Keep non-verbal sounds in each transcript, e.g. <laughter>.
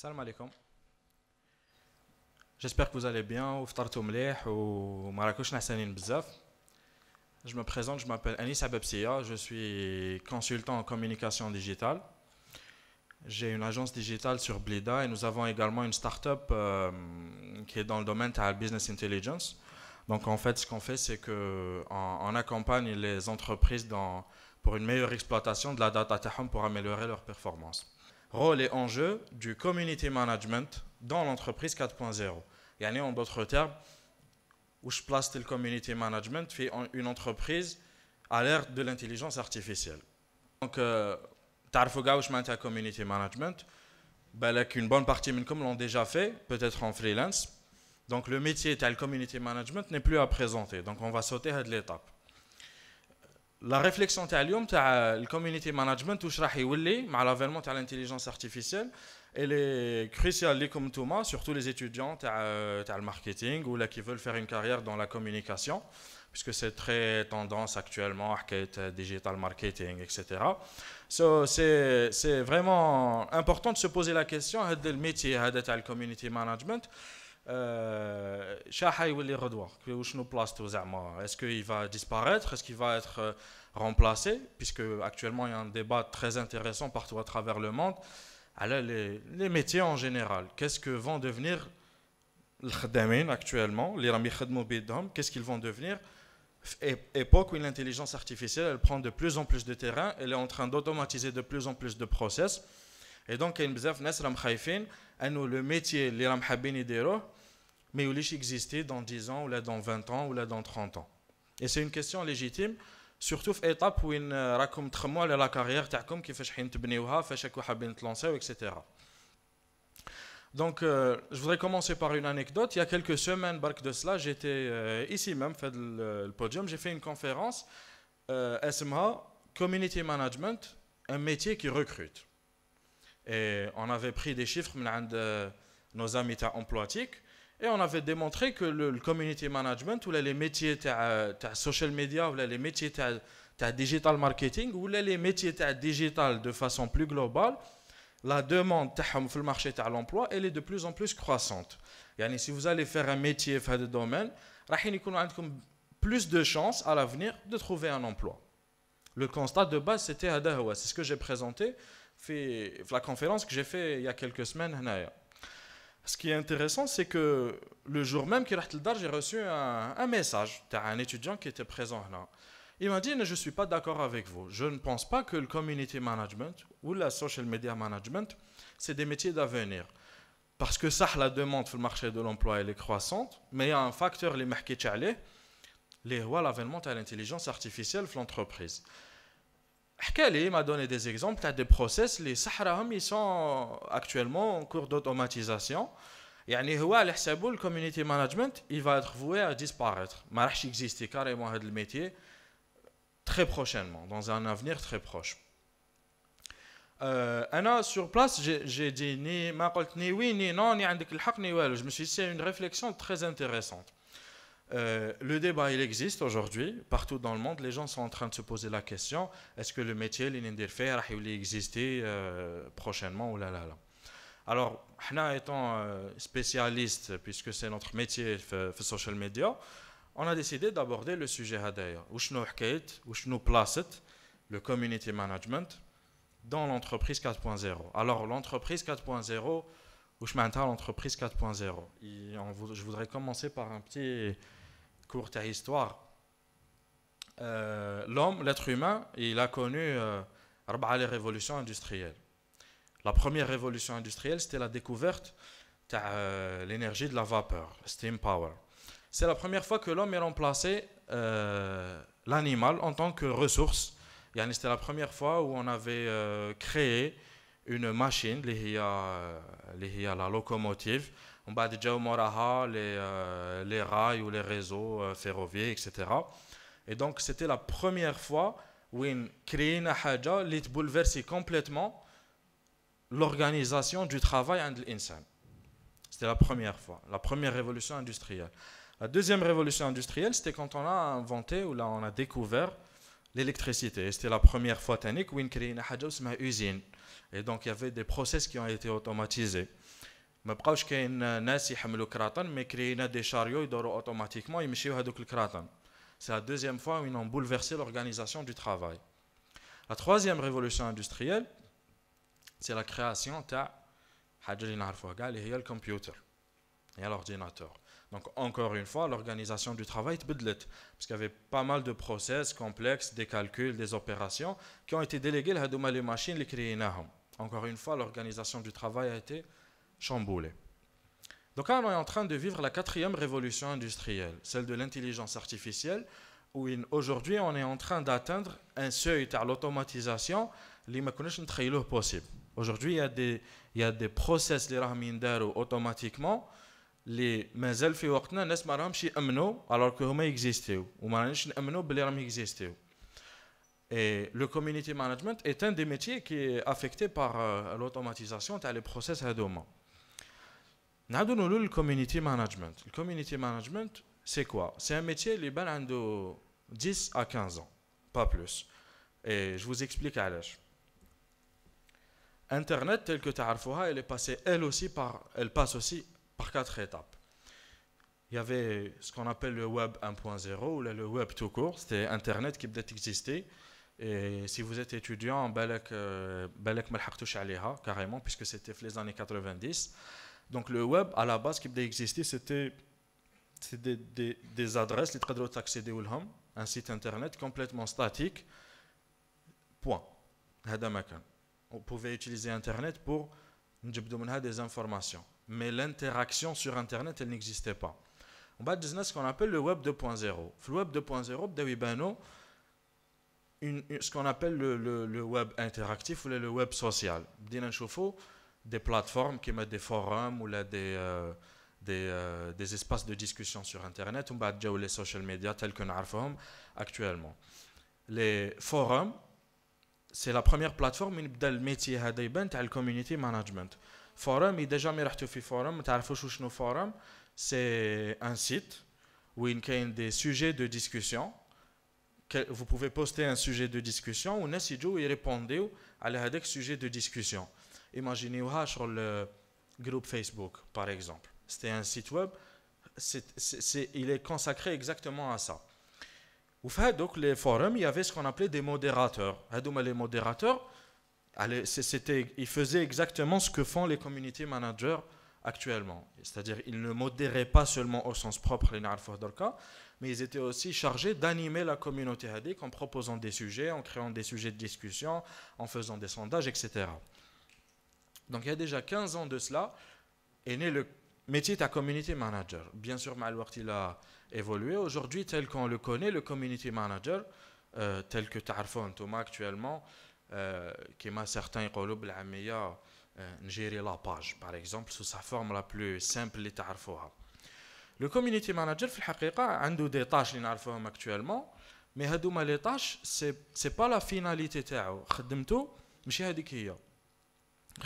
Salam عليكم J'espère que vous allez bien, ou ou Je me présente, je m'appelle Anissa Bepsia. je suis consultant en communication digitale. J'ai une agence digitale sur Blida et nous avons également une start-up euh, qui est dans le domaine de la business intelligence. Donc en fait, ce qu'on fait, c'est qu'on on accompagne les entreprises dans, pour une meilleure exploitation de la data pour améliorer leur performance rôle et enjeu du community management dans l'entreprise 4.0. Yani en d'autres termes, où je place le community management fait une entreprise à l'ère de l'intelligence artificielle. Donc, euh, le community management. avec ben, une bonne partie de comme l'ont déjà fait, peut-être en freelance. Donc, le métier tel community management n'est plus à présenter. Donc, on va sauter à l'étape la réflexion تاع اليوم تاع الكوميونيتي management واش راح يولي مع لافيرمون تاع l'intelligence artificielle. elle est cruciale pour monde, surtout les étudiants euh, le marketing ou les qui veulent faire une carrière dans la communication puisque c'est très tendance actuellement حكايه euh, digital marketing etc. c'est vraiment important de se poser la question hein, le métier, هذا hein, community management? management? Euh, Est-ce qu'il va disparaître Est-ce qu'il va être euh, remplacé Puisque actuellement il y a un débat très intéressant partout à travers le monde. Alors les, métiers en général, qu'est-ce que vont devenir les actuellement, les qu'est-ce qu'ils vont devenir époque où l'intelligence artificielle elle prend de plus en plus de terrain, elle est en train d'automatiser de plus en plus de process. Et donc, il y a beaucoup de gens qui ont le métier qu'ils ont mais il exister dans 10 ans, ou dans 20 ans, ou dans 30 ans. Et c'est une question légitime, surtout à l'étape où vous راكم تخموا على لا كارير تاعكم كيفاش حين تبنيوها فاش راكم حابين تلونسيو etc. Donc, euh, je voudrais commencer par une anecdote. Il y a quelques semaines, barque de cela, j'étais euh, ici même, fait le, podium, j'ai fait une conférence, euh, SMA, Community Management, un métier qui recrute. Et on avait pris des chiffres de nos amis emploi et on avait démontré que le, community management ou les métiers de social media ou les métiers de digital marketing ou les métiers de digital de façon plus globale, la demande sur le marché de l'emploi elle est de plus en plus croissante. si vous allez faire un métier dans ce domaine, vous aurez plus de chances à l'avenir de trouver un emploi. Le constat de base, c'était c'est ce que j'ai présenté la conférence que j'ai fait il y a quelques semaines. Ce qui est intéressant, c'est que le jour même que j'ai reçu un, message d'un étudiant qui était présent là. Il m'a dit, je ne suis pas d'accord avec vous. Je ne pense pas que le community management ou la social media management, c'est des métiers d'avenir. Parce que ça, la demande sur le marché de l'emploi, elle est croissante, mais il y a un facteur, les marqués les l'avènement de l'intelligence artificielle l'entreprise il m'a donné des exemples, des process, les Sahraham, ils sont actuellement en cours d'automatisation. يعني هو على il va être voué à disparaître Marche راحش exister carrément, le métier, très prochainement dans un avenir très proche euh, sur place j'ai dit ni ni oui ni non ni عندك ni والو je me suis dit c'est une réflexion très intéressante euh, le débat, il existe aujourd'hui. Partout dans le monde, les gens sont en train de se poser la question est-ce que le métier, l'inindirfer, il exister euh, prochainement ou là là là Alors, nous, étant euh, spécialiste puisque c'est notre métier, sur social media, on a décidé d'aborder le sujet d'ailleurs. Où nous où nous le community management dans l'entreprise 4.0. Alors, l'entreprise 4.0, où je m'entends l'entreprise 4.0. Je voudrais commencer par un petit courte histoire. Euh, l'homme, l'être humain, il a connu euh, les révolutions industrielles. La première révolution industrielle, c'était la découverte de euh, l'énergie de la vapeur, steam power. C'est la première fois que l'homme a remplacé l'animal en tant que ressource. C'était la première fois où on avait créé une machine, la locomotive, on va déjà les, euh, les rails ou les réseaux euh, ferroviaires, etc. Et donc, c'était la première fois où on créé une haja qui bouleversait complètement l'organisation du travail de l'insan. C'était la première fois, la première révolution industrielle. La deuxième révolution industrielle, c'était quand on a inventé ou là on a découvert l'électricité. C'était la première fois où on créé une haja usine. Et donc, il y avait des process qui ont été automatisés des chariots et font C'est la deuxième fois où ils ont bouleversé l'organisation du travail. La troisième révolution industrielle, c'est la création de le computer l'ordinateur. Donc encore une fois, l'organisation du travail est parce qu'il y avait pas mal de process complexes, des calculs, des opérations qui ont été délégués à les machines les créées. Encore une fois, l'organisation du travail a été chamboulé. Donc on est en train de vivre la quatrième révolution industrielle, celle de l'intelligence artificielle, où aujourd'hui, on est en train d'atteindre un seuil à l'automatisation, possible. Aujourd'hui, il y a des, il y a des process qui sont automatiquement, les ma alors que ou ma alors qu'ils pas Et le community management est un des métiers qui est affecté par euh, l'automatisation, tu les process à nous le community management. Le community management, c'est quoi C'est un métier qui est de 10 à 15 ans, pas plus. Et je vous explique à l'âge. Internet, tel que tu elle est passée elle aussi par, elle passe aussi par quatre étapes. Il y avait ce qu'on appelle le Web 1.0 ou le Web tout court, c'était Internet qui a exister. Et si vous êtes étudiant, vous euh, malhaqtouch carrément, puisque c'était les années 90. Donc le web, à la base, qui devait exister, c'était des, adresses, les traduits accéder au un site internet complètement statique. Point. On pouvait utiliser internet pour des informations. Mais l'interaction sur internet, elle n'existait pas. On va dire ce qu'on appelle le web 2.0. Le web 2.0, ben ce qu'on appelle le, web interactif ou le web social. Dina des plateformes qui mettent des forums ou des, euh, euh, des, espaces de discussion sur Internet, ou bah, les social media tels que nous actuellement. Les forums, c'est la première plateforme qui a le métier de community management. Forum, il déjà mis forum, forum, c'est un site où il y a des sujets de discussion. Vous pouvez poster un sujet de discussion où il répondait à ce sujet de discussion imaginez-vous sur le groupe Facebook, par exemple. C'était un site web, il est consacré exactement à ça. Au fait, donc, les forums, il y avait ce qu'on appelait des modérateurs. Les modérateurs, ils faisaient exactement ce que font les community managers actuellement. C'est-à-dire, ils ne modéraient pas seulement au sens propre les mais ils étaient aussi chargés d'animer la communauté Hadik en proposant des sujets, en créant des sujets de discussion, en faisant des sondages, etc. Donc il y a déjà 15 ans de cela, est né le métier de community manager. Bien sûr, Malouart, il a évolué. Aujourd'hui, tel qu'on le connaît, le community manager, euh, tel que Tarfon Thomas actuellement, euh, qui m'a certains Qoloub a gérer la euh, page, par exemple, sous sa forme la plus simple, les Tarfoha. Le community manager, a des tâches qu'on actuellement, mais les tâches, ce n'est pas la finalité. il ماشي هذيك هي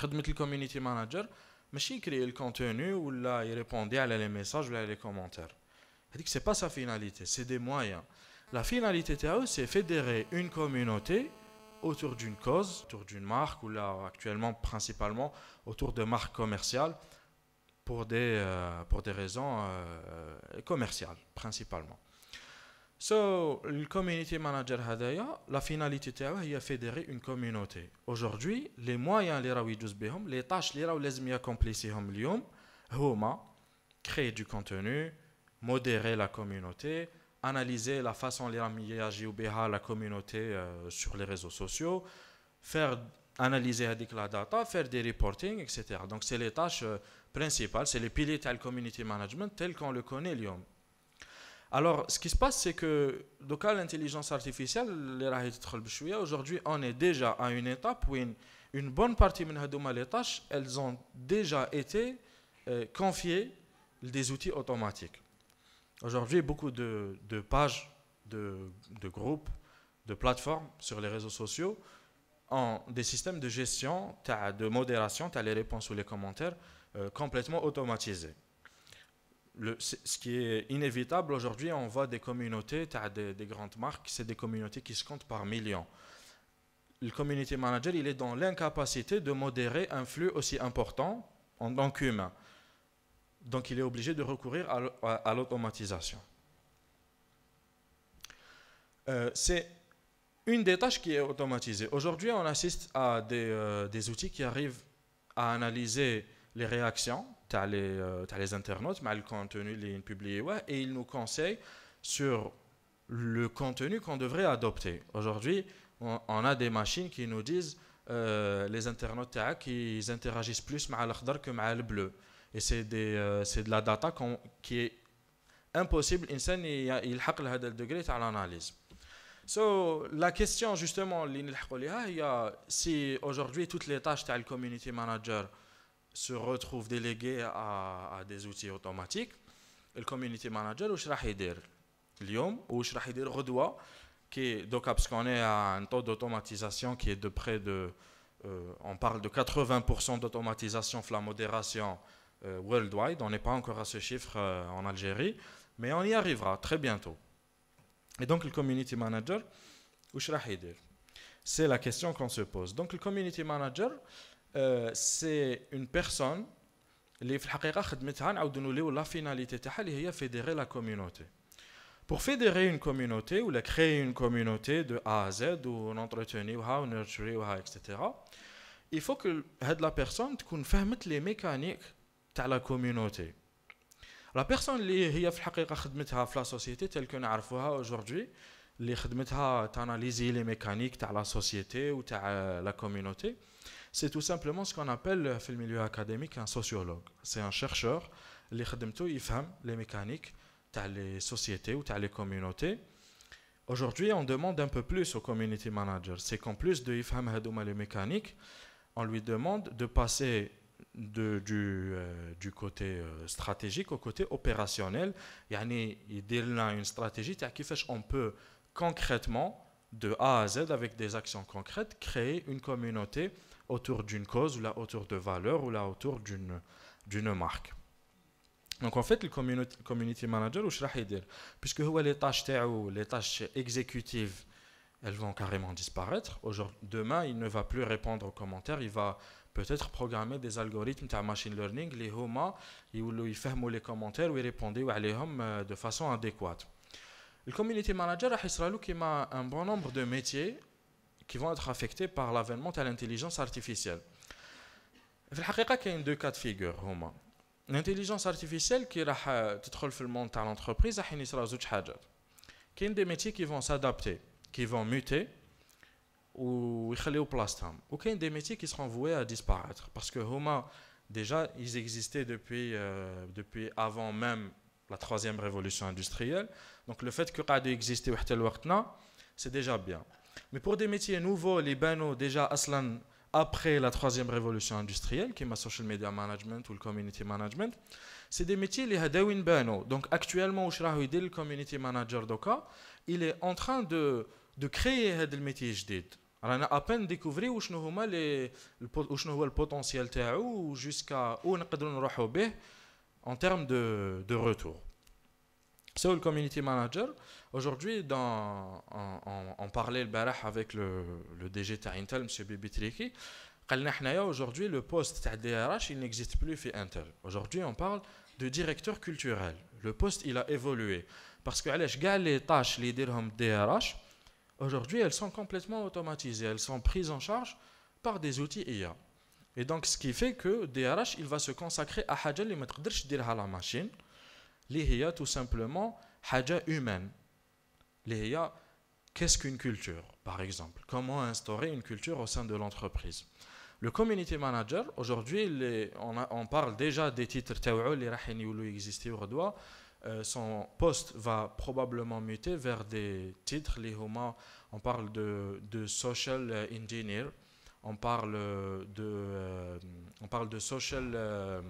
J'admette le community manager, mais je le contenu où il répondait à les messages ou à les commentaires. Je que ce pas sa finalité, c'est des moyens. La finalité, c'est fédérer une communauté autour d'une cause, autour d'une marque, ou là, actuellement, principalement, autour de marques commerciales, pour des euh, raisons euh, commerciales, principalement. So, le community manager hadaya, la finalité تاعو هي fédérer une communauté. Aujourd'hui, les moyens les راهو les tâches les راهو لازم يaccomplissيهم اليوم créer du contenu, modérer la communauté, analyser la façon les راهم يجيو بها la communauté euh, sur les réseaux sociaux, faire analyser avec la data, faire des reporting, etc. Donc c'est les tâches euh, principales, c'est les piliers de community management tel qu'on le connaît اليوم. Alors, ce qui se passe, c'est que l'intelligence artificielle, aujourd'hui, on est déjà à une étape où une, bonne partie des tâches, elles ont déjà été euh, confiées des outils automatiques. Aujourd'hui, beaucoup de, pages, de, groupes, de plateformes sur les réseaux sociaux ont des systèmes de gestion, de modération, tu les réponses ou les commentaires euh, complètement automatisés ce qui est inévitable aujourd'hui, on voit des communautés, des, grandes marques, c'est des communautés qui se comptent par millions. Le community manager, il est dans l'incapacité de modérer un flux aussi important en tant qu'humain. Donc il est obligé de recourir à l'automatisation. Euh, c'est une des tâches qui est automatisée. Aujourd'hui, on assiste à des, euh, des outils qui arrivent à analyser les réactions les, euh, les internautes, مع le contenu اللي publiées et ils nous conseillent sur le contenu qu'on devrait adopter. Aujourd'hui, on, a des machines qui nous disent euh, les internautes qu'ils interagissent plus avec que avec le bleu. Et c'est euh, de la data qui est impossible, l'insan il a le degré à l'analyse. So, la question justement, ah, il y a si aujourd'hui toutes les tâches du community manager se retrouvent délégués à, des outils automatiques, le community manager, ou راح يدير اليوم واش راح يدير redois, qui donc parce qu'on est à un taux d'automatisation qui est de près de euh, on parle de 80% d'automatisation la modération euh, worldwide, on n'est pas encore à ce chiffre euh, en Algérie, mais on y arrivera très bientôt. Et donc le community manager, c'est la question qu'on se pose. Donc le community manager, سي اون بيرسون اللي في الحقيقه خدمتها نعاودو نوليو لا فيناليتي تاعها اللي هي فيديري لا كوميونيتي Pour fédérer une communauté ou la créer une communauté de A à Z ou l'entretenir ou nurturer ou etc. Il faut que la personne connaisse les mécaniques de la communauté. La personne qui est dans la société telle que nous la aujourd'hui, qui a analysé les mécaniques de la société ou de la communauté, c'est tout simplement ce qu'on appelle dans le milieu académique un sociologue. C'est un chercheur qui fait les mécaniques les sociétés ou les communautés. Aujourd'hui, on demande un peu plus aux community managers. C'est qu'en plus de comprendre les mécaniques, on lui demande de passer euh, du, côté euh, stratégique au côté opérationnel. il y une stratégie qui fait qu'on peut concrètement, de A à Z, avec des actions concrètes, créer une communauté autour d'une cause, ou là autour de valeurs, ou là autour d'une, d'une marque. Donc en fait, le community, community manager, puisque les tâches, les tâches exécutives, elles vont carrément disparaître. demain, il ne va plus répondre aux commentaires, il va peut-être programmer des algorithmes de machine learning, les HOMA, il ferme les commentaires, où ils hommes euh, de façon adéquate. Le community manager a un bon nombre de métiers qui vont être affectés par l'avènement de l'intelligence artificielle. Il y a deux cas de figure. L'intelligence artificielle qui va dans le monde de l'entreprise, il y a des métiers qui vont s'adapter, qui vont muter ou ils place. Ou il des métiers qui seront voués à disparaître parce que déjà ils existaient depuis, euh, depuis avant même la troisième révolution industrielle. Donc le fait que Radio existe c'est déjà bien. Mais pour des métiers nouveaux, les banaux, déjà aslan, après la troisième révolution industrielle, qui est ma social media management ou le community management, c'est des métiers les hadawin bano. Donc actuellement, Oushrahoudi, le community manager d'Oka, il est en train de, de créer des métiers. jdid. On a à peine découvert où est le potentiel jusqu'à où on peut en termes de, de retour. C'est le community manager. Aujourd'hui, on, parlait le avec le, le DG Intel, M. Bibi Aujourd'hui, le poste de DRH, il n'existe plus chez Intel. Aujourd'hui, on parle de directeur culturel. Le poste, il a évolué. Parce que les tâches, les DRH, aujourd'hui, elles sont complètement automatisées. Elles sont prises en charge par des outils IA. Et donc, ce qui fait que DRH, il va se consacrer à Hajjal à la machine a tout simplement, haja humaine. a, qu'est-ce qu'une culture, par exemple Comment instaurer une culture au sein de l'entreprise Le community manager, aujourd'hui, on, parle déjà des titres taw'ul, les rahini existé euh, son poste va probablement muter vers des titres, les on parle de, social engineer, on parle de, on parle de social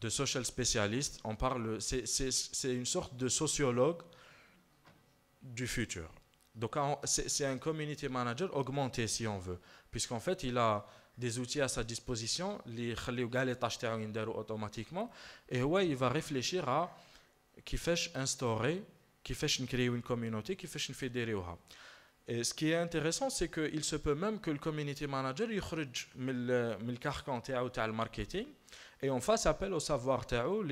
de social spécialiste, on parle, c'est une sorte de sociologue du futur. Donc c'est un community manager augmenté si on veut, puisqu'en fait il a des outils à sa disposition, les tâches automatiquement, et ouais, il va réfléchir à qui fait instaurer, qui fait créer une communauté, qui fait fédérer. Et ce qui est intéressant, c'est qu'il se peut même que le community manager il sorte du carcan de marketing, et on face, appel au savoir Tao,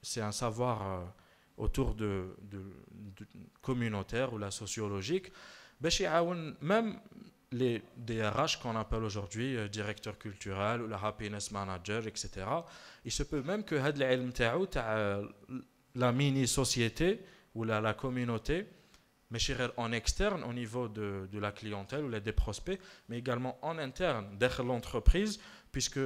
c'est un savoir euh, autour de, de, communautaire ou la sociologique. Ben, même les DRH qu'on appelle aujourd'hui euh, directeur culturel ou la happiness manager, etc. Il se peut même que euh, la mini-société ou la, la communauté, mais en externe au niveau de, la clientèle ou des prospects, mais également en interne, derrière l'entreprise, puisque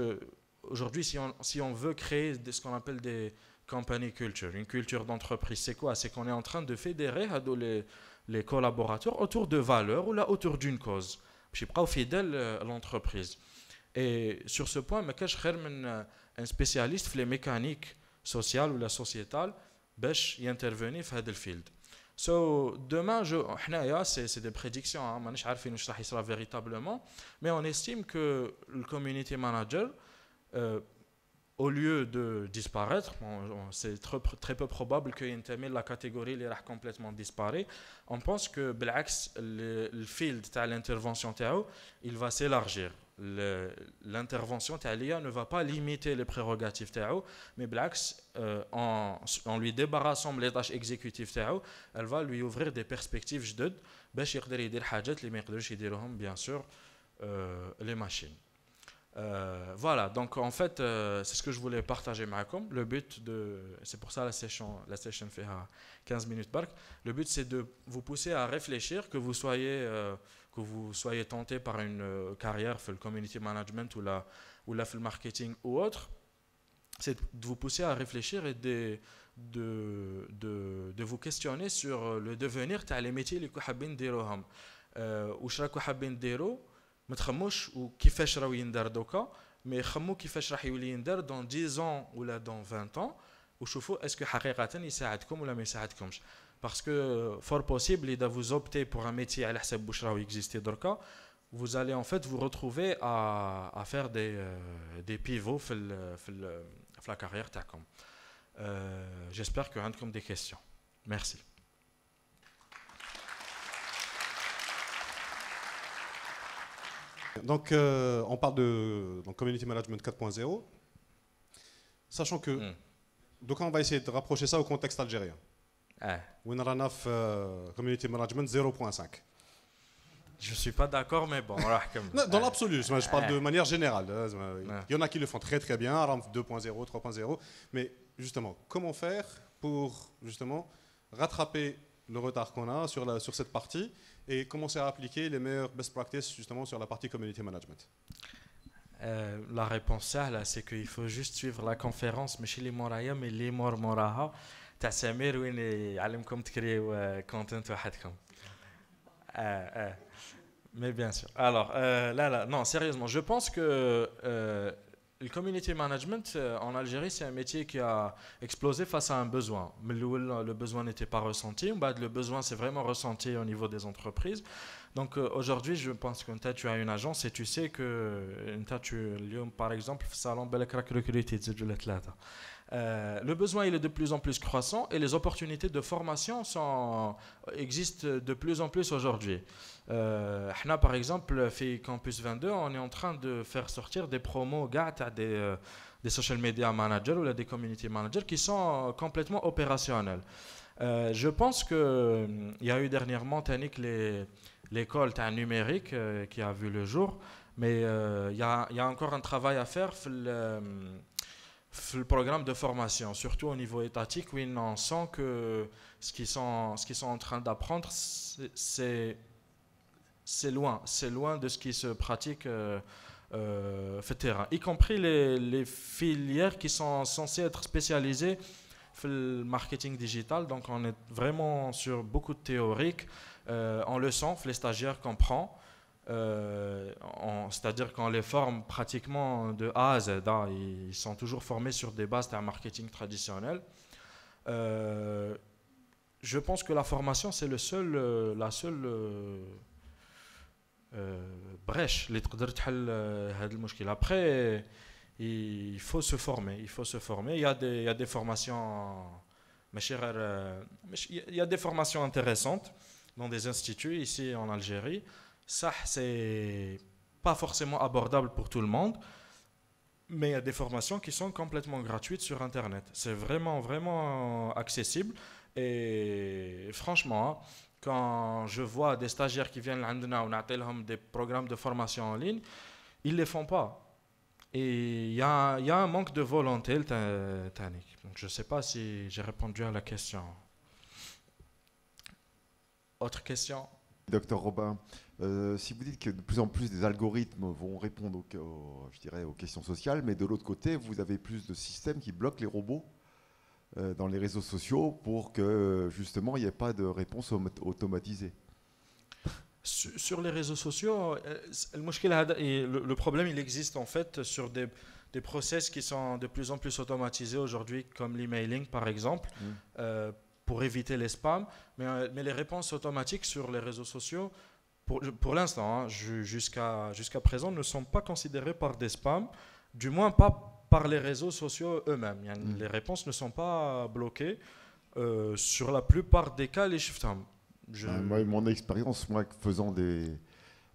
aujourd'hui, si on, veut créer ce qu'on appelle des company culture, une culture d'entreprise, c'est quoi C'est qu'on est en train de fédérer hein, les, les collaborateurs autour de valeurs ou là autour d'une cause. Je suis pas fidèle euh, à l'entreprise. Et sur ce point, je suis un spécialiste les mécaniques sociales ou la sociétale باش intervenir في هذا field Demain, des des prédictions, hein. je ne sais pas si ça sera véritablement, mais on estime que le « community manager » Euh, au lieu de disparaître, c'est très, peu probable que Intamil, la catégorie l'ira complètement disparaît On pense que Blacks le, le, field de l'intervention il va s'élargir. L'intervention ne va pas limiter les prérogatives Tao, mais Blacks euh, en, lui débarrassant les tâches exécutives Tao, elle va lui ouvrir des perspectives de bien sûr euh, les machines. Euh, voilà, donc en fait, euh, c'est ce que je voulais partager avec vous. Le but de. C'est pour ça la session, la session fait 15 minutes par. Le but, c'est de vous pousser à réfléchir, que vous soyez, euh, soyez tenté par une carrière, le community management ou la, ou la le marketing ou autre. C'est de vous pousser à réfléchir et de, de, vous questionner sur le devenir, les métiers, les kohabin diroham. Hein. Ou ما تخموش وكيفاش راهو يندار دوكا مي خمو كيفاش راح يولي يندار dans 10 ans ولا dans 20 ans وشوفوا اسكو حقيقه يساعدكم ولا ما euh, vous allez en fait vous retrouver à, faire des, euh, des pivots dans euh, la carrière J'espère que vous avez des questions. Merci. Donc, euh, on parle de Community Management 4.0. Sachant que. Hmm. Donc, on va essayer de rapprocher ça au contexte algérien. Ah. On euh, Community Management 0.5. Je ne suis pas d'accord, mais bon. <laughs> dans l'absolu, je parle de ah. manière générale. Hein, ah. Il y en a qui le font très très bien, RAMF 2.0, 3.0. Mais justement, comment faire pour justement rattraper le retard qu'on a sur cette partie et commencer à appliquer les meilleures best practices justement sur la partie community management euh, la réponse là c'est qu'il faut juste suivre la conférence mais chez les moraya mais les mor moraha تاع سمير وين يعلمكم تكريو content وحدكم euh, euh, mais bien sûr alors là là non sérieusement je pense que euh, le community management euh, en Algérie, c'est un métier qui a explosé face à un besoin. Mais Le besoin n'était pas ressenti. Le besoin, c'est vraiment ressenti au niveau des entreprises. Donc euh, aujourd'hui, je pense que tu as une agence et tu sais que euh, tu, par exemple, salon Belkrak Recruited, euh, le besoin il est de plus en plus croissant et les opportunités de formation sont, existent de plus en plus aujourd'hui. Euh, par exemple, fait Campus 22, on est en train de faire sortir des promos à des, euh, des social media managers ou des community managers qui sont complètement opérationnels. Euh, je pense qu'il y a eu dernièrement l'école numérique qui a vu le jour, mais il y, a, encore un travail à faire le programme de formation, surtout au niveau étatique, où ils sent que ce qu'ils sont, ce qu'ils sont en train d'apprendre, c'est loin, c'est loin de ce qui se pratique euh, euh terrain, y compris les, les, filières qui sont censées être spécialisées le marketing digital, donc on est vraiment sur beaucoup de théorique, on euh, le sent, les stagiaires comprennent. Euh, c'est-à-dire qu'on les forme pratiquement de A à Z. Hein, ils sont toujours formés sur des bases d'un marketing traditionnel. Euh, je pense que la formation, c'est seul, euh, la seule brèche. Après, il faut se former. Il faut se former. Il y a des, des formations... Il y a des formations intéressantes dans des instituts ici en Algérie. Ça, c'est pas forcément abordable pour tout le monde, mais il y a des formations qui sont complètement gratuites sur Internet. C'est vraiment, vraiment accessible. Et franchement, hein, quand je vois des stagiaires qui viennent là, on a des programmes de formation en ligne, ils ne les font pas. Et il y, a, un manque de volonté, Tanik. je ne sais pas si j'ai répondu à la question. Autre question Docteur Robin, euh, si vous dites que de plus en plus des algorithmes vont répondre aux, questions sociales, mais de l'autre côté, vous avez plus de systèmes qui bloquent les robots euh, dans les réseaux sociaux pour que justement il n'y ait pas de réponse automatisée. Sur les réseaux sociaux, euh, le problème, il existe en fait sur des, process qui sont de plus en plus automatisés aujourd'hui, comme l'emailing par exemple. Mmh pour éviter les spams, euh, mais, les réponses automatiques sur les réseaux sociaux, pour, pour l'instant, hein, jusqu'à présent, ne sont pas considérées par des spams, du moins pas par les réseaux sociaux eux-mêmes. Mm. Les réponses ne sont pas euh, bloquées. Euh, sur la plupart des cas, les shift je... Ah, moi, mon expérience, moi, faisant des,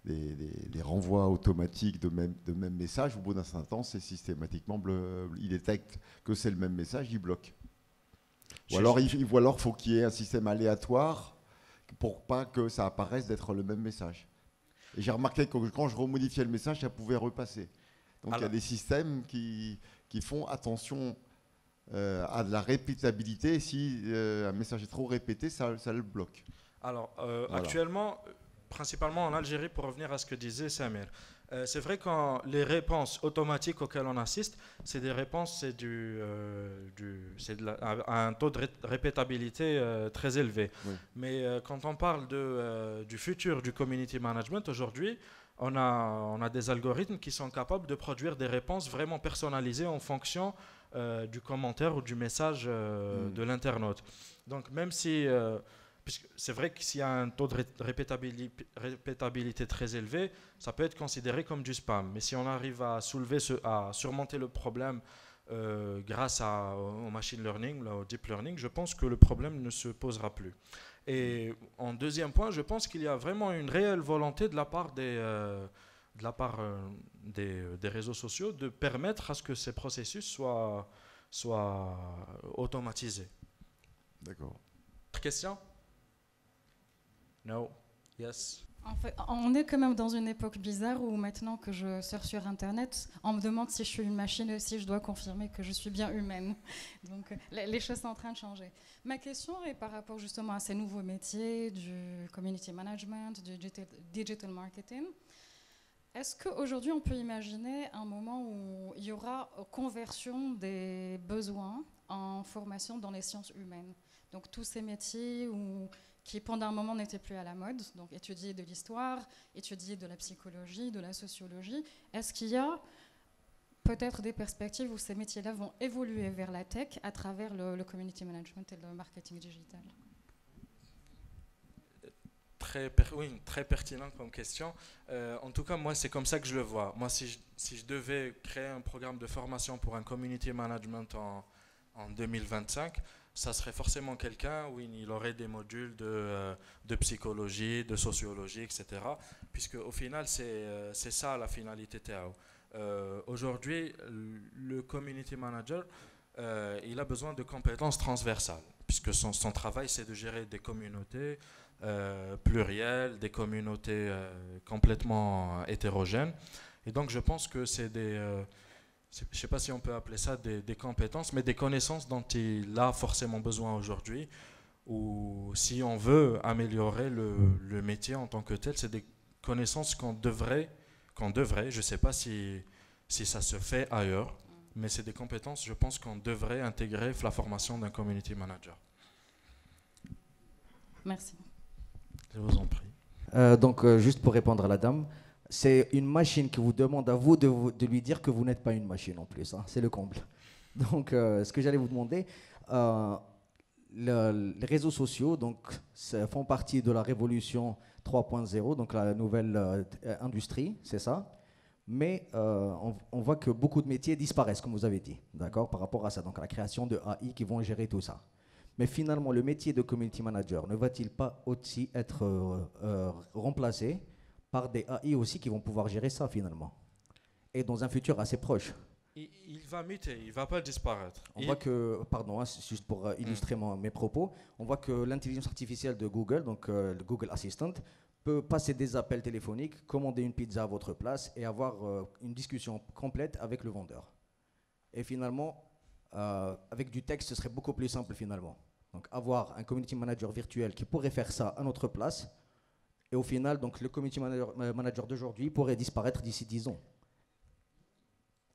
des, renvois automatiques de même, de même message, au bout d'un certain temps, c'est systématiquement, bleu, il détecte que c'est le même message, il bloque. Ou alors, il, ou alors faut qu'il y ait un système aléatoire pour pas que ça apparaisse d'être le même message. Et j'ai remarqué que quand je remodifiais le message, ça pouvait repasser. Donc il y a des systèmes qui, qui font attention euh, à de la répétabilité. Si euh, un message est trop répété, ça, le bloque. Alors, euh, actuellement, principalement en Algérie, pour revenir à ce que disait Samir, euh, c'est vrai que les réponses automatiques auxquelles on assiste, c'est des réponses, c'est du, euh, du un, taux de répétabilité euh, très élevé. Mais quand on parle de, du futur du community management aujourd'hui, on a, on a des algorithmes qui sont capables de produire des réponses vraiment personnalisées en fonction du commentaire ou du message mm. de l'internaute. Donc même si c'est vrai que s'il y a un taux de répétabilité, très élevé, ça peut être considéré comme du spam. Mais si on arrive à surmonter le problème euh, grâce au machine learning, au deep learning, je pense que le problème ne se posera plus. Et en deuxième point, je pense qu'il y a vraiment une réelle volonté de la part des, euh, euh, réseaux sociaux de permettre à ce que ces processus soient, soient automatisés. D'accord. Question non, Yes. En fait, on est quand même dans une époque bizarre où maintenant que je sors sur Internet, on me demande si je suis une machine et si je dois confirmer que je suis bien humaine. Donc les choses sont en train de changer. Ma question est par rapport justement à ces nouveaux métiers du community management, du digital marketing. Est-ce qu'aujourd'hui on peut imaginer un moment où il y aura conversion des besoins en formation dans les sciences humaines Donc tous ces métiers où qui pendant un moment n'était plus à la mode, donc étudier de l'histoire, étudier de la psychologie, de la sociologie. Est-ce qu'il y a peut-être des perspectives où ces métiers-là vont évoluer vers la tech à travers le, community management et le marketing digital très oui, très pertinent comme question. Euh, en tout cas, moi, c'est comme ça que je le vois. Moi, si je, devais créer un programme de formation pour un community management en 2025, ça serait forcément quelqu'un où il aurait des modules de, euh, psychologie, de sociologie, etc. Puisque au final, c'est euh, ça la finalité TAO. Euh, aujourd'hui, le community manager, il a besoin de compétences transversales, puisque son, travail, c'est de gérer des communautés plurielles, des communautés complètement hétérogènes. Et donc, je pense que c'est des je ne sais pas si on peut appeler ça des, compétences, mais des connaissances dont il a forcément besoin aujourd'hui, ou si on veut améliorer le, métier en tant que tel, c'est des connaissances qu'on devrait, qu'on devrait, je ne sais pas si, si ça se fait ailleurs, mais c'est des compétences, je pense, qu'on devrait intégrer la formation d'un community manager. Merci. Je vous en prie. Euh, donc, euh, juste pour répondre à la dame, c'est une machine qui vous demande à vous de, lui dire que vous n'êtes pas une machine en plus. Hein. C'est le comble. <laughs> Donc, euh, ce que j'allais vous demander, euh, les réseaux sociaux donc, font partie de la révolution 3.0, donc la nouvelle euh, industrie, c'est ça. Mais on, voit que beaucoup de métiers disparaissent, comme vous avez dit, d'accord, par rapport à ça, donc la création de AI qui vont gérer tout ça. Mais finalement, le métier de community manager ne va-t-il pas aussi être remplacé par des AI aussi qui vont pouvoir gérer ça finalement. Et dans un futur assez proche. Il, va muter, il va pas disparaître. On voit que, pardon, hein, juste pour euh, illustrer mm. mes propos, on voit que l'intelligence artificielle de Google, donc euh, le Google Assistant, peut passer des appels téléphoniques, commander une pizza à votre place et avoir euh, une discussion complète avec le vendeur. Et finalement, avec du texte, ce serait beaucoup plus simple finalement. Donc avoir un community manager virtuel qui pourrait faire ça à notre place, et au final, donc, le community manager, euh, d'aujourd'hui pourrait disparaître d'ici 10 ans.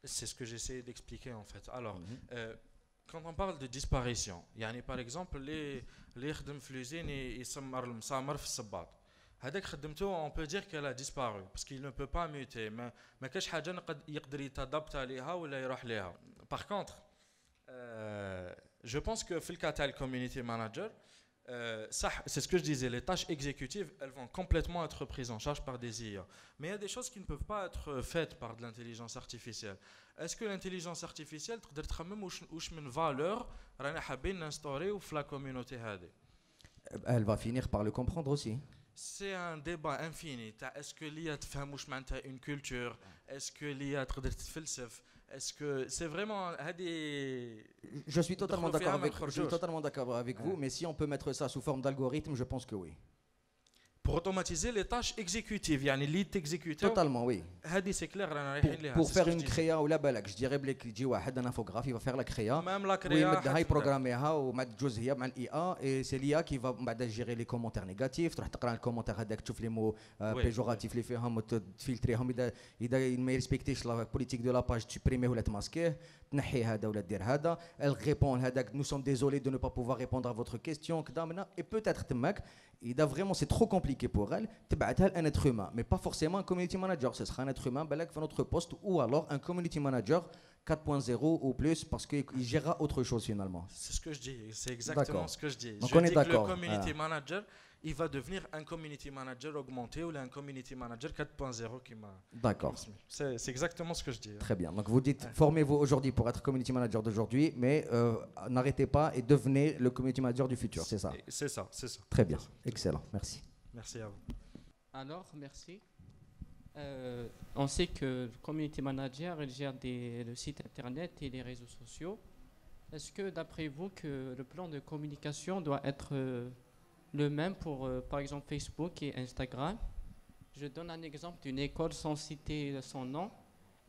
C'est ce que j'essaie d'expliquer en fait. Alors, mhm. euh, quand on parle de disparition, a, par exemple les les خدم dans l'usine يسمر المسامر في الصباط. on peut dire qu'elle a disparu parce qu'il ne peut pas muter Mais ما كاش حاجه peut ولا يروح Par contre, euh, je pense que في community manager. Euh, c'est ce que je disais, les tâches exécutives, elles vont complètement être prises en charge par des IA. Mais il y a des choses qui ne peuvent pas être faites par de l'intelligence artificielle. Est-ce que l'intelligence artificielle peut même une valeur instaurer la communauté Elle va finir par le comprendre aussi. C'est un débat infini. Est-ce que l'IA fait une culture Est-ce que l'IA fait une philosophie est-ce que c'est vraiment des... Je suis totalement d'accord avec, je suis totalement d'accord avec vous, mais si on peut mettre ça sous forme d'algorithme, je pense que oui pour automatiser les tâches exécutives, il y a une élite exécutive. Totalement, oui. C'est clair. Pour, faire une créa ou la balak, je dirais que à un infographe, il va faire la créa. Même la créa. Oui, il va programmer ça ou Et c'est l'IA qui va bah, gérer les commentaires négatifs. Tu vas les commentaires, tu les mots euh, péjoratifs, les faire, filtrer, une Il perspective respecter la politique de la page, tu primes ou la masquer. Elle répond, nous sommes désolés de ne pas pouvoir répondre à votre question. Et peut-être, il a vraiment, c'est trop compliqué est pour elle, tu un être humain, mais pas forcément un community manager. Ce sera un être humain, balak, notre poste, ou alors un community manager 4.0 ou plus parce qu'il gérera autre chose finalement. C'est ce que je dis, c'est exactement ce que je dis. Donc je on est d'accord. Le community ah. manager, il va devenir un community manager augmenté ou un community manager 4.0 qui m'a. D'accord. C'est exactement ce que je dis. Très bien. Donc vous dites, formez-vous aujourd'hui pour être community manager d'aujourd'hui, mais euh, n'arrêtez pas et devenez le community manager du futur, c'est ça C'est ça, c'est ça. Très bien, excellent, merci. Merci à vous. Alors, merci. Euh, on sait que community manager, il gère le site internet et les réseaux sociaux. Est-ce que, d'après vous, que le plan de communication doit être euh, le même pour, euh, par exemple, Facebook et Instagram Je donne un exemple d'une école sans citer son nom.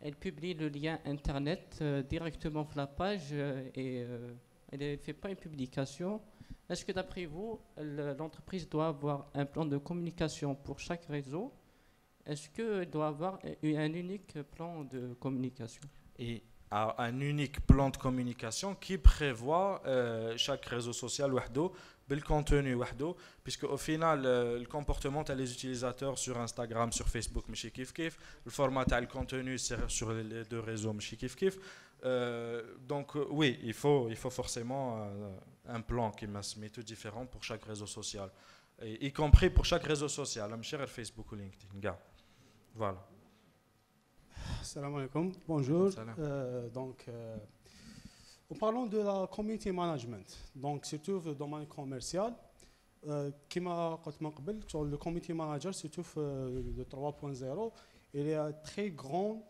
Elle publie le lien internet directement sur la page et elle ne fait pas une publication est-ce que d'après vous, l'entreprise doit avoir un plan de communication pour chaque réseau Est-ce qu'elle doit avoir un unique plan de communication Et un unique plan de communication qui prévoit euh, chaque réseau social wahdo, le contenu wahdo, puisque au final euh, le comportement des utilisateurs sur Instagram, sur Facebook, pas kif kif, le format le contenu sur les deux réseaux ماشي kif kif. Euh, donc oui, il faut il faut forcément un plan qui m'a semé tout différent pour chaque réseau social, y compris pour chaque réseau social, Facebook ou LinkedIn. Voilà. Salam alaikum, bonjour. nous euh, parlons donc, euh, de la community management, donc surtout le domaine commercial, euh, qui m'a sur le community manager, surtout le 3.0, il a très grande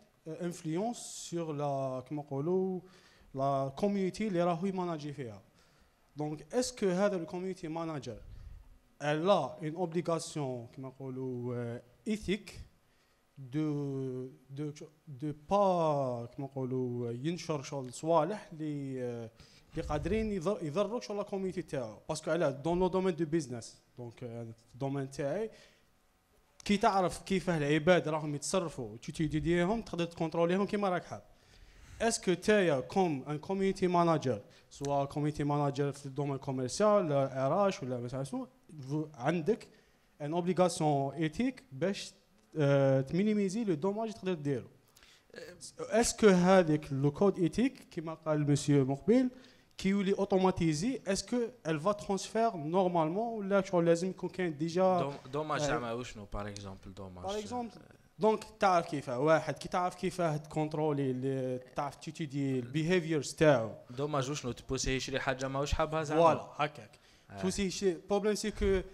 influence sur la, la community, les rahoui managers. دونك اسكو هذا الكوميونيتي مانجر لا اون اوبليغاسيون كما نقولوا ايثيك دو دو دو با كما نقولوا ينشر شغل صوالح اللي اللي قادرين يضروا شغل الكوميونيتي تاعو باسكو علاه دون لو دومين دو بيزنس دونك الدومين تاعي كي تعرف كيفاه العباد راهم يتصرفوا ديهم تقدر تكونتروليهم كيما راك حاب Est-ce que tu es euh, comme un community manager, soit un community manager dans le domaine commercial, le RH ou l'administration, vous avez une obligation éthique pour euh, minimiser le dommage de tu euh, Est-ce que avec le code éthique, qui m'appelle M. Mokbil, qui est automatisé, est-ce qu'elle va transférer normalement ou là, a déjà... Dommage, euh, par exemple. Dommage. Par exemple, دونك تعرف كيفاه واحد كي تعرف كيفاه تكونترولي تعرف تيتيدي البيهيفيرز تاعو دوماج شنو تبوسي يشري حاجه ماهوش حابها زعما فوالا هكاك تبوسي آه. يشري بروبليم سي كو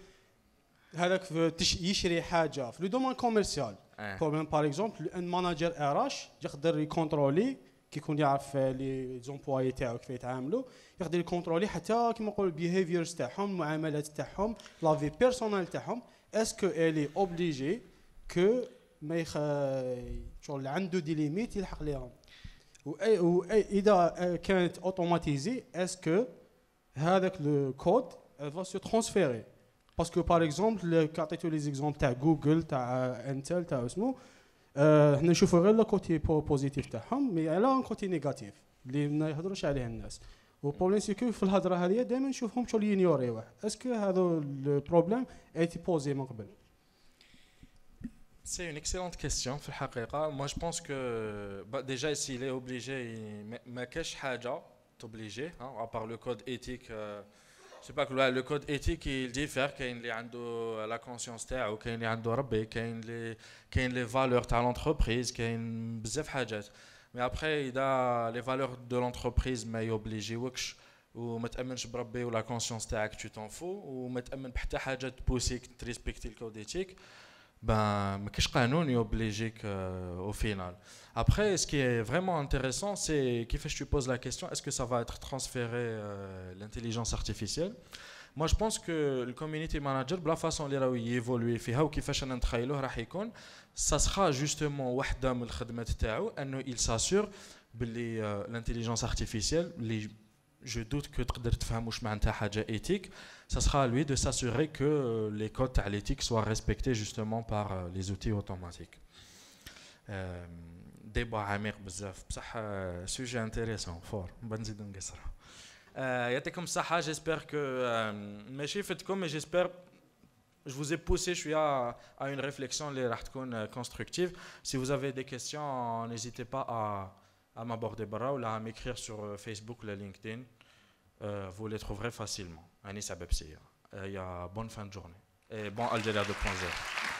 هذاك يشري حاجه في لو دومان كوميرسيال بروبليم باغ اكزومبل ان ماناجر ار اش يقدر يكونترولي كي يكون يعرف لي زومبلوي تاعو كيف يتعاملوا يقدر يكونترولي حتى كيما نقول البيهيفيرز تاعهم المعاملات تاعهم لا في بيرسونال تاعهم اسكو الي اوبليجي كو ما يخ شغل عنده دي ليميت يلحق ليهم واي واي اذا كانت اوتوماتيزي اسكو هذاك لو كود فا سو ترانسفيري باسكو باغ اكزومبل كعطيتو لي زيكزومبل تاع جوجل تاع انتل تاع اسمو حنا نشوفو غير لو كوتي بوزيتيف تاعهم مي على ان كوتي نيجاتيف اللي ما يهضروش عليه الناس والبروبليم سيكو في الهضره هذه دائما نشوفهم شغل ينيوريوه اسكو هذا البروبليم ايتي بوزي من قبل C'est une excellente question. Moi, je pense que bah, déjà, s'il est obligé, Makesh Haja est obligé, hein, à part le code éthique. Je euh, je sais pas que le code éthique il diffère qu'il y a euh, la conscience terre ou qu'il y a rabbi, qu'il y a les valeurs de l'entreprise, qu'il y a une de hajat. Mais après, il a les valeurs de l'entreprise, mais il est obligé ou mettre ou la conscience terre que tu t'en fous, ou mettre un peu de possibles pour respecter le code éthique ben, est obligé euh, au final. Après, ce qui est vraiment intéressant, c'est que je te pose la question, est-ce que ça va être transféré euh, l'intelligence artificielle Moi, je pense que le community manager, de la façon dont il évolue, ah, ou qui ça sera justement il s'assure que euh, l'intelligence artificielle, je doute que éthique ça sera à lui de s'assurer que euh, les codes à l'éthique soient respectés justement par euh, les outils automatiques euh, débat sujet intéressant fort بنزيد نقصرها يعطيكم ça, j'espère que mais j'espère je vous ai poussé je suis à, à une réflexion les constructive si vous avez des questions n'hésitez pas à à m'aborder ou à m'écrire sur euh, Facebook, le LinkedIn, euh, vous les trouverez facilement. Anissa Abebsia. Euh, il y a bonne fin de journée et bon Algérie 2.0.